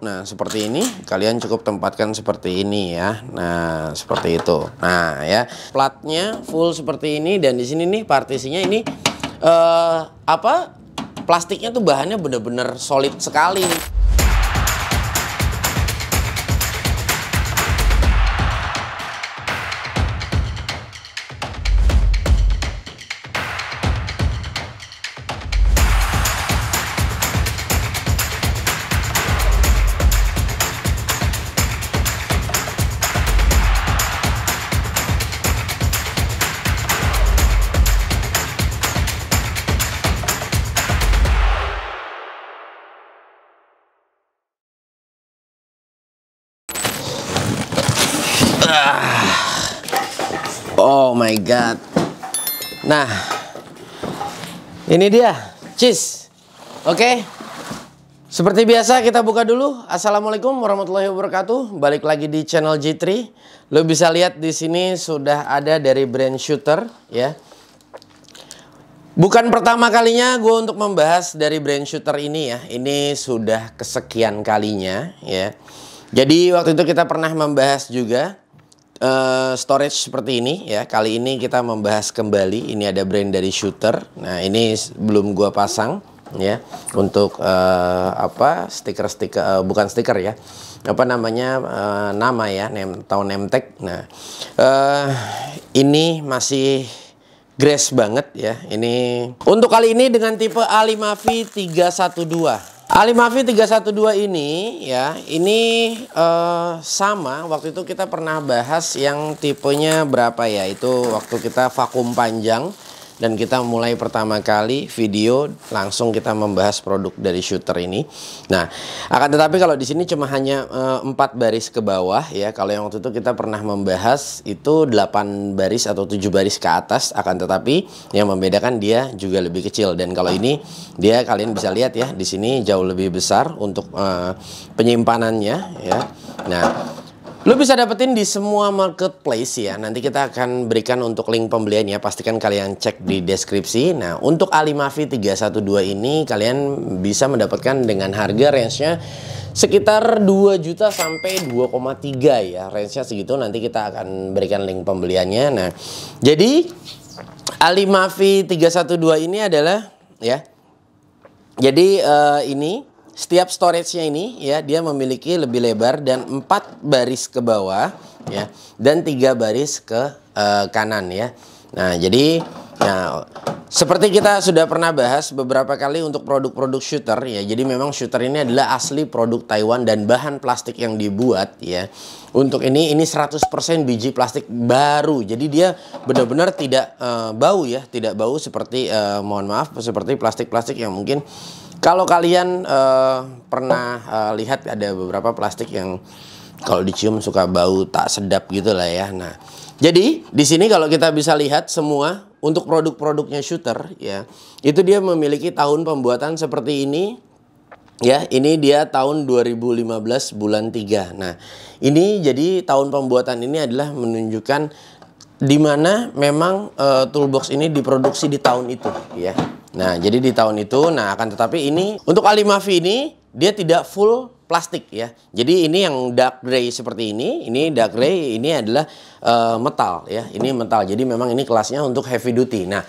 Nah, seperti ini kalian cukup tempatkan seperti ini ya. Nah, seperti itu. Nah, ya. Platnya full seperti ini dan di sini nih partisinya ini eh uh, apa? Plastiknya tuh bahannya bener-bener solid sekali. Oh my god. Nah, ini dia cheese. Oke. Okay. Seperti biasa kita buka dulu. Assalamualaikum warahmatullahi wabarakatuh. Balik lagi di channel G3. Lo bisa lihat di sini sudah ada dari brand Shooter ya. Bukan pertama kalinya gue untuk membahas dari brand Shooter ini ya. Ini sudah kesekian kalinya ya. Jadi waktu itu kita pernah membahas juga Eh, storage seperti ini ya. Kali ini kita membahas kembali. Ini ada brand dari Shooter. Nah ini belum gua pasang ya untuk uh, apa stiker-stiker uh, eh, bukan stiker ya apa namanya uh, nama ya name, tahun name tag. Nah uh, ini masih grass banget ya ini untuk kali ini dengan tipe A5V 312 Alimafi 312 ini ya, ini uh, sama waktu itu kita pernah bahas yang tipenya berapa ya? Itu waktu kita vakum panjang dan kita mulai pertama kali video langsung kita membahas produk dari shooter ini. Nah, akan tetapi kalau di sini cuma hanya eh, empat baris ke bawah ya. Kalau yang waktu itu kita pernah membahas itu 8 baris atau 7 baris ke atas akan tetapi yang membedakan dia juga lebih kecil dan kalau ini dia kalian bisa lihat ya di sini jauh lebih besar untuk uh, penyimpanannya ya. Nah, Lu bisa dapetin di semua marketplace ya. Nanti kita akan berikan untuk link pembeliannya. Pastikan kalian cek di deskripsi. Nah, untuk Alimavi 312 ini kalian bisa mendapatkan dengan harga range-nya sekitar 2 juta sampai 2,3 ya. Range-nya segitu. Nanti kita akan berikan link pembeliannya. Nah, jadi Alimavi 312 ini adalah ya. Jadi uh, ini setiap storage-nya ini ya dia memiliki lebih lebar dan empat baris ke bawah ya dan tiga baris ke uh, kanan ya. Nah, jadi Nah, seperti kita sudah pernah bahas beberapa kali untuk produk-produk shooter ya. Jadi memang shooter ini adalah asli produk Taiwan dan bahan plastik yang dibuat ya. Untuk ini ini 100% biji plastik baru. Jadi dia benar-benar tidak uh, bau ya, tidak bau seperti uh, mohon maaf seperti plastik-plastik yang mungkin kalau kalian uh, pernah uh, lihat ada beberapa plastik yang kalau dicium suka bau tak sedap gitu lah ya. Nah, jadi di sini kalau kita bisa lihat semua untuk produk-produknya shooter ya, itu dia memiliki tahun pembuatan seperti ini. Ya, ini dia tahun 2015 bulan 3. Nah, ini jadi tahun pembuatan ini adalah menunjukkan di mana memang e, toolbox ini diproduksi di tahun itu ya. Nah, jadi di tahun itu nah akan tetapi ini untuk Alimafi ini dia tidak full plastik ya. Jadi ini yang dark gray seperti ini, ini dark gray ini adalah e, metal ya. Ini metal. Jadi memang ini kelasnya untuk heavy duty. Nah,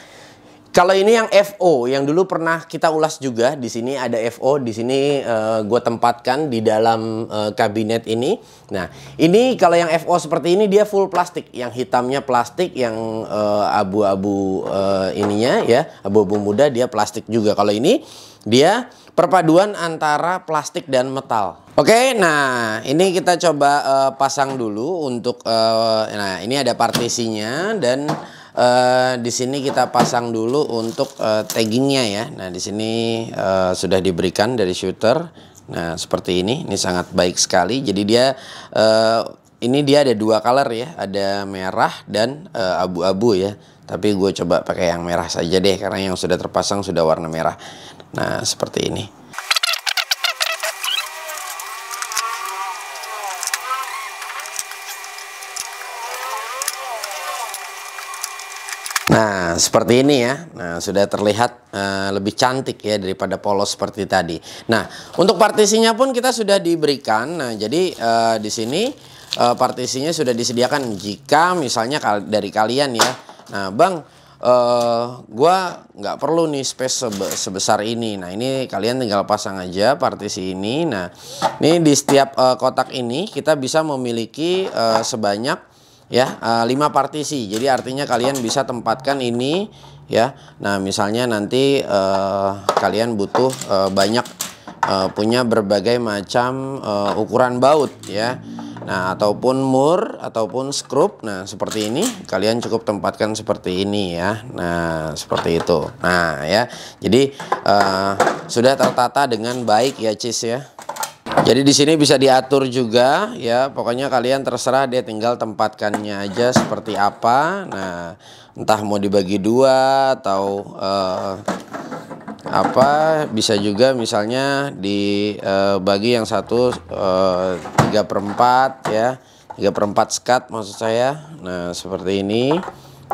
kalau ini yang FO, yang dulu pernah kita ulas juga. Di sini ada FO, di sini uh, eh, gue tempatkan di dalam uh, kabinet ini. Nah, ini kalau yang FO seperti ini dia full plastik. Yang hitamnya plastik, yang eh, abu-abu uh, ininya ya, abu-abu muda dia plastik juga. Kalau ini dia perpaduan antara plastik dan metal. Oke, nah ini kita coba uh, pasang dulu untuk. Uh, nah, ini ada partisinya dan Eh, di sini kita pasang dulu untuk uh, taggingnya ya. Nah di sini uh, sudah diberikan dari shooter. Nah seperti ini, ini sangat baik sekali. Jadi dia uh, ini dia ada dua color ya, ada merah dan abu-abu uh, ya. Tapi gue coba pakai yang merah saja deh karena yang sudah terpasang sudah warna merah. Nah seperti ini. Nah, seperti ini ya. Nah, sudah terlihat uh, lebih cantik ya daripada polos seperti tadi. Nah, untuk partisinya pun kita sudah diberikan. Nah, jadi uh, di sini uh, partisinya sudah disediakan jika misalnya kal dari kalian ya. Nah, Bang, uh, gua nggak perlu nih space sebe sebesar ini. Nah, ini kalian tinggal pasang aja partisi ini. Nah, ini di setiap uh, kotak ini kita bisa memiliki uh, sebanyak ya uh, eh, 5 partisi. Jadi artinya kalian bisa tempatkan ini ya. Nah, misalnya nanti uh, kalian butuh uh, banyak uh, punya berbagai macam uh, ukuran baut ya. Nah, ataupun mur ataupun skrup. Nah, seperti ini kalian cukup tempatkan seperti ini ya. Nah, seperti itu. Nah, ya. Jadi uh, sudah tertata dengan baik ya, Cis ya. Jadi di sini bisa diatur juga ya, pokoknya kalian terserah dia tinggal tempatkannya aja seperti apa. Nah, entah mau dibagi dua atau uh, apa, bisa juga misalnya dibagi uh, yang satu eh, tiga uh, perempat ya, tiga perempat skat maksud saya. Nah seperti ini.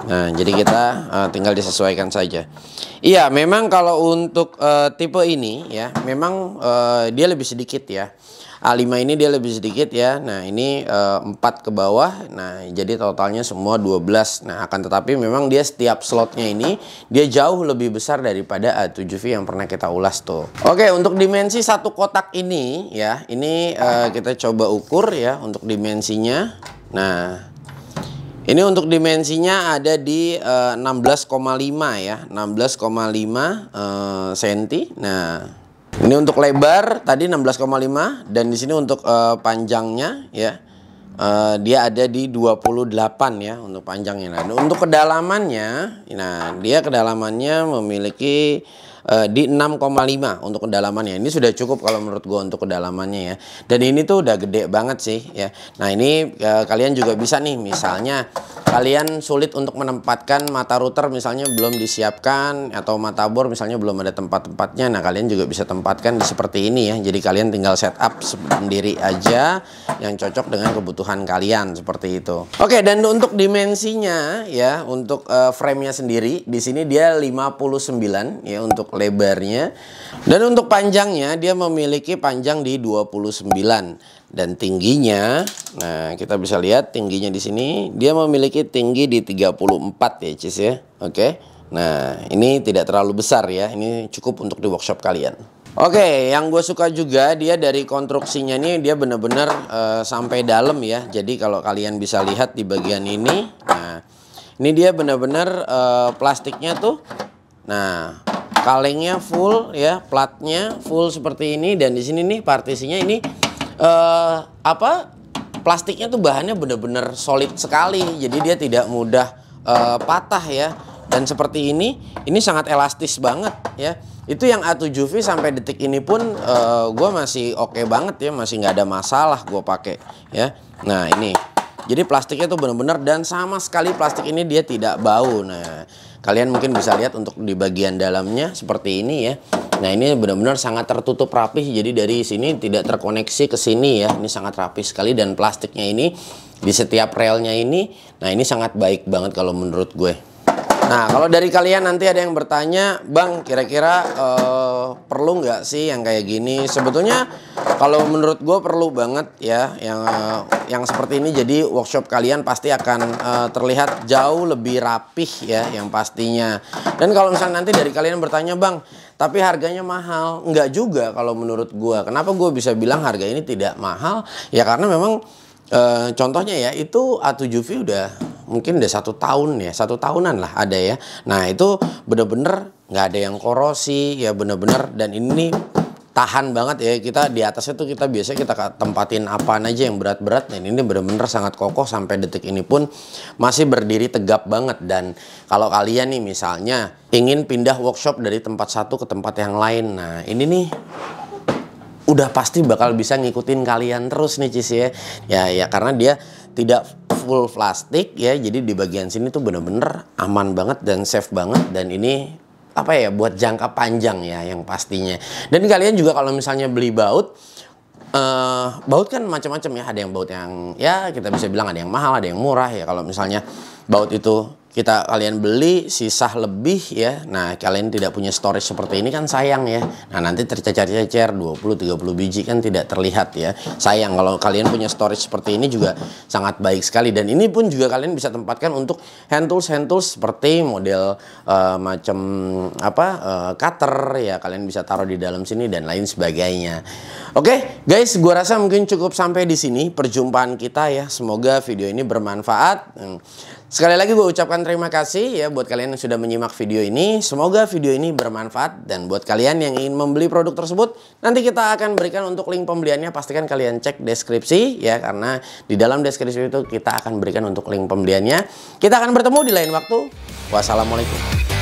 Nah, jadi kita uh, tinggal disesuaikan saja. Iya, memang kalau untuk uh, tipe ini ya, memang uh, dia lebih sedikit ya. A5 ini dia lebih sedikit ya. Nah, ini uh, 4 ke bawah. Nah, jadi totalnya semua 12. Nah, akan tetapi memang dia setiap slotnya ini dia jauh lebih besar daripada A7V yang pernah kita ulas tuh. Oke, untuk dimensi satu kotak ini ya, ini uh, kita coba ukur ya untuk dimensinya. Nah, ini untuk dimensinya ada di uh, eh, 16,5 ya, 16,5 uh, eh, senti. Nah, ini untuk lebar tadi 16,5 dan di sini untuk uh, panjangnya ya. Uh, dia ada di 28 ya untuk panjangnya. Nah, untuk kedalamannya, nah dia kedalamannya memiliki Eh, di 6,5 untuk kedalamannya. Ini sudah cukup kalau menurut gue untuk kedalamannya ya. Dan ini tuh udah gede banget sih ya. Nah ini e, kalian juga bisa nih misalnya kalian sulit untuk menempatkan mata router misalnya belum disiapkan atau mata bor misalnya belum ada tempat-tempatnya. Nah kalian juga bisa tempatkan di seperti ini ya. Jadi kalian tinggal setup sendiri aja yang cocok dengan kebutuhan kalian seperti itu. Oke dan untuk dimensinya ya untuk frame eh, framenya sendiri di sini dia 59 ya untuk lebarnya. Dan untuk panjangnya dia memiliki panjang di 29 dan tingginya nah kita bisa lihat tingginya di sini dia memiliki tinggi di 34 ya Cis ya. Oke. Nah, ini tidak terlalu besar ya. Ini cukup untuk di workshop kalian. Oke, okay, yang gue suka juga dia dari konstruksinya ini dia benar-benar uh, sampai dalam ya. Jadi kalau kalian bisa lihat di bagian ini, nah ini dia benar-benar uh, plastiknya tuh, nah kalengnya full ya platnya full seperti ini dan di sini nih partisinya ini uh, apa plastiknya tuh bahannya bener-bener solid sekali jadi dia tidak mudah uh, patah ya dan seperti ini ini sangat elastis banget ya itu yang A7V sampai detik ini pun uh, eh, gue masih oke okay banget ya masih nggak ada masalah gue pakai ya nah ini jadi plastiknya tuh bener-bener dan sama sekali plastik ini dia tidak bau nah Kalian mungkin bisa lihat untuk di bagian dalamnya seperti ini ya. Nah ini benar-benar sangat tertutup rapi Jadi dari sini tidak terkoneksi ke sini ya. Ini sangat rapi sekali dan plastiknya ini di setiap relnya ini. Nah ini sangat baik banget kalau menurut gue. Nah, kalau dari kalian nanti ada yang bertanya, Bang, kira-kira uh, perlu nggak sih yang kayak gini? Sebetulnya kalau menurut gue perlu banget ya, yang uh, yang seperti ini. Jadi workshop kalian pasti akan uh, terlihat jauh lebih rapih ya, yang pastinya. Dan kalau misalnya nanti dari kalian bertanya, Bang, tapi harganya mahal, nggak juga kalau menurut gue. Kenapa gue bisa bilang harga ini tidak mahal? Ya karena memang uh, contohnya ya itu A7V udah mungkin udah satu tahun ya satu tahunan lah ada ya nah itu bener-bener nggak ada yang korosi ya bener-bener dan ini tahan banget ya kita di atasnya tuh kita biasa kita tempatin apaan aja yang berat-berat dan ini bener-bener sangat kokoh sampai detik ini pun masih berdiri tegap banget dan kalau kalian nih misalnya ingin pindah workshop dari tempat satu ke tempat yang lain nah ini nih udah pasti bakal bisa ngikutin kalian terus nih cici ya ya, ya karena dia tidak full plastik ya. Jadi di bagian sini tuh bener-bener aman banget dan safe banget dan ini apa ya buat jangka panjang ya yang pastinya. Dan kalian juga kalau misalnya beli baut uh, baut kan macam-macam ya. Ada yang baut yang ya kita bisa bilang ada yang mahal, ada yang murah ya. Kalau misalnya baut itu kita kalian beli sisa lebih ya nah kalian tidak punya storage seperti ini kan sayang ya nah nanti tercecer-cecer 20-30 biji kan tidak terlihat ya sayang kalau kalian punya storage seperti ini juga sangat baik sekali dan ini pun juga kalian bisa tempatkan untuk hand tools hand tools seperti model uh, eh, macam apa uh, cutter ya kalian bisa taruh di dalam sini dan lain sebagainya oke okay, guys gua rasa mungkin cukup sampai di sini perjumpaan kita ya semoga video ini bermanfaat hmm. Sekali lagi gue ucapkan terima kasih ya buat kalian yang sudah menyimak video ini. Semoga video ini bermanfaat dan buat kalian yang ingin membeli produk tersebut nanti kita akan berikan untuk link pembeliannya pastikan kalian cek deskripsi ya karena di dalam deskripsi itu kita akan berikan untuk link pembeliannya. Kita akan bertemu di lain waktu. Wassalamualaikum.